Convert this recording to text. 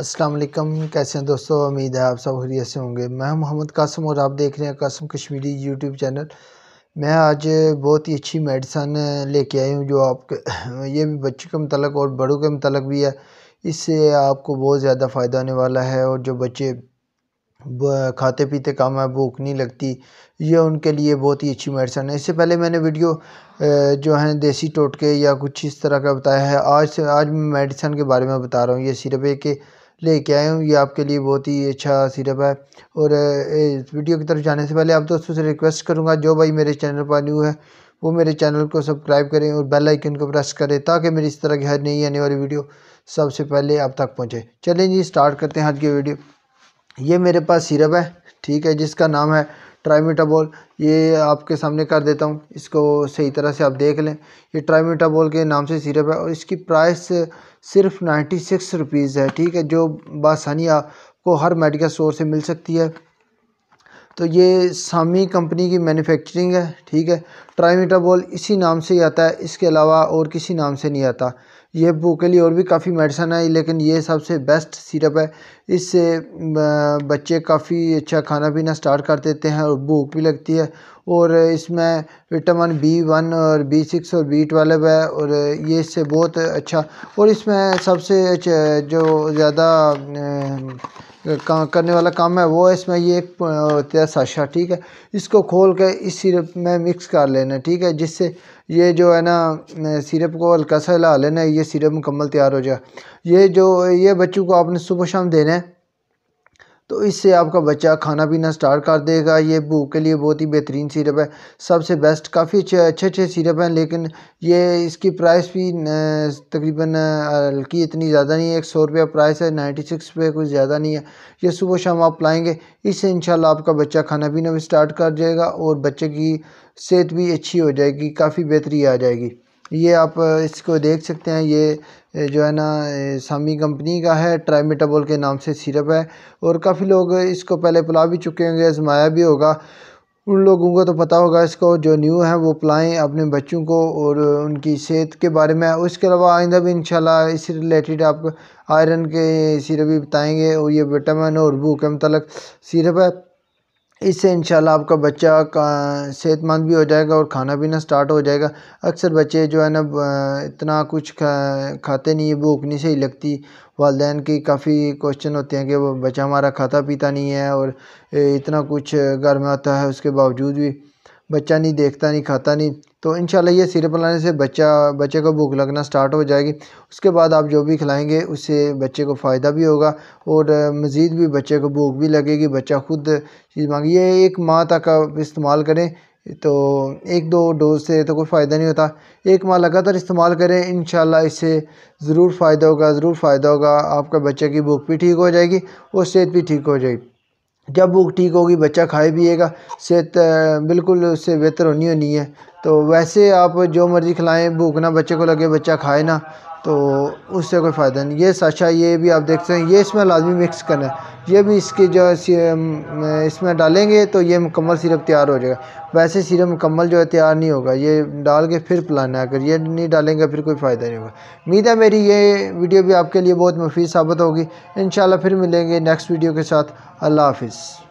असलम कैसे हैं दोस्तों उम्मीद है आप सब खरीत से होंगे मैं मोहम्मद कासम और आप देख रहे हैं कासम कश्मीरी यूट्यूब चैनल मैं आज बहुत ही अच्छी मेडिसन लेके आई हूँ जो आपके ये भी बच्चों के मतलब और बड़ों के मतलब भी है इससे आपको बहुत ज़्यादा फ़ायदा होने वाला है और जो बच्चे खाते पीते काम है भूख नहीं लगती ये उनके लिए बहुत ही अच्छी मेडिसन है इससे पहले मैंने वीडियो जो है देसी टोटके या कुछ इस तरह का बताया है आज से आज मैं मेडिसन के बारे में बता रहा हूँ ये सिर्फ एक लेके आए हूँ ये आपके लिए बहुत ही अच्छा सिरप है और इस वीडियो की तरफ जाने से पहले आप दोस्तों से रिक्वेस्ट करूँगा जो भाई मेरे चैनल पर न्यू है वो मेरे चैनल को सब्सक्राइब करें और बेल आइकन को प्रेस करें ताकि मेरी इस तरह की हर नई आने वाली वीडियो सबसे पहले आप तक पहुँचे चलें जी स्टार्ट करते हैं आज की वीडियो ये मेरे पास सिरप है ठीक है जिसका नाम है ट्राइमेटाबॉल ये आपके सामने कर देता हूँ इसको सही तरह से आप देख लें ये ट्राइमेटाबॉल के नाम से सिरप है और इसकी प्राइस सिर्फ नाइन्टी सिक्स रुपीज़ है ठीक है जो बासानी आपको हर मेडिकल स्टोर से मिल सकती है तो ये सामी कंपनी की मैन्युफैक्चरिंग है ठीक है ट्राइमिटाबोल इसी नाम से ही आता है इसके अलावा और किसी नाम से नहीं आता ये भूख के लिए और भी काफ़ी मेडिसन है लेकिन ये सबसे बेस्ट सिरप है इससे बच्चे काफ़ी अच्छा खाना पीना स्टार्ट कर देते हैं और भूख भी लगती है और इसमें विटामिन बी वन और बी सिक्स और बी ट्वेल्व है और ये इससे बहुत अच्छा और इसमें सबसे जो ज़्यादा का, करने वाला काम है वो है इसमें ये एक तेरह साशा ठीक है इसको खोल कर इस सिरप में मिक्स कर लेना ठीक है जिससे ये जो है ना सिरप को हल्का सा हिला लेना ये सिरप मुकम्मल तैयार हो जाए ये जो ये बच्चों को आपने सुबह शाम देना है तो इससे आपका बच्चा खाना पीना स्टार्ट कर देगा ये भूख के लिए बहुत ही बेहतरीन सिरप है सबसे बेस्ट काफ़ी अच्छे अच्छे अच्छे सिरप हैं लेकिन ये इसकी प्राइस भी तकरीबन हल्की इतनी ज़्यादा नहीं है एक सौ रुपया प्राइस है नाइन्टी सिक्स रुपये कुछ ज़्यादा नहीं है ये सुबह शाम आप लाएँगे इससे इन आपका बच्चा खाना पीना भी स्टार्ट कर जाएगा और बच्चे की सेहत भी अच्छी हो जाएगी काफ़ी बेहतरी आ जाएगी ये आप इसको देख सकते हैं ये जो है ना सामी कंपनी का है ट्राइमेटाबोल के नाम से सिरप है और काफ़ी लोग इसको पहले पिला भी चुके होंगे आजमाया भी होगा उन लोगों को तो पता होगा इसको जो न्यू है वो पिलाएँ अपने बच्चों को और उनकी सेहत के बारे में उसके अलावा आइंदा भी इंशाल्लाह इससे रिलेटेड आप आयरन के सिरप भी बताएँगे और ये विटामिन और भूख के मतलब सिरप है इससे इंशाल्लाह आपका बच्चा का सेहतमंद भी हो जाएगा और खाना पीना स्टार्ट हो जाएगा अक्सर बच्चे जो है ना इतना कुछ खा खाते नहीं है भूख नहीं सही लगती वालदे के काफ़ी क्वेश्चन होते हैं कि वो बच्चा हमारा खाता पीता नहीं है और इतना कुछ घर में आता है उसके बावजूद भी बच्चा नहीं देखता नहीं खाता नहीं तो इन ये सिरप लाने से बच्चा बच्चे को भूख लगना स्टार्ट हो जाएगी उसके बाद आप जो भी खिलाएंगे उससे बच्चे को फ़ायदा भी होगा और मज़ीद भी बच्चे को भूख भी लगेगी बच्चा खुद चीज़ मांगे ये एक माह तक आप इस्तेमाल करें तो एक दो डोज से तो कोई फ़ायदा नहीं होता एक माह लगातार इस्तेमाल करें इन इससे ज़रूर फ़ायदा होगा ज़रूर फ़ायदा होगा आपका बच्चे की भूख भी ठीक हो जाएगी और सेहत भी ठीक हो जाएगी जब भूख ठीक होगी बच्चा खाए पिएगा सेहत बिल्कुल उससे बेहतर होनी होनी है तो वैसे आप जो मर्ज़ी खिलाएं भूख ना बच्चे को लगे बच्चा खाए ना तो उससे कोई फ़ायदा नहीं ये साशा ये भी आप देख सकते हैं ये इसमें लाजमी मिक्स करना है ये भी इसकी जो इसमें डालेंगे तो ये मुकम्मल सिरप तैयार हो जाएगा वैसे सिरप मुकम्मल जो है तैयार नहीं होगा ये डाल के फिर पिलाना है अगर ये नहीं डालेंगे फिर कोई फ़ायदा नहीं होगा उम्मीद है मेरी ये वीडियो भी आपके लिए बहुत मुफीद साबित होगी इन फिर मिलेंगे नेक्स्ट वीडियो के साथ अल्लाह हाफिज़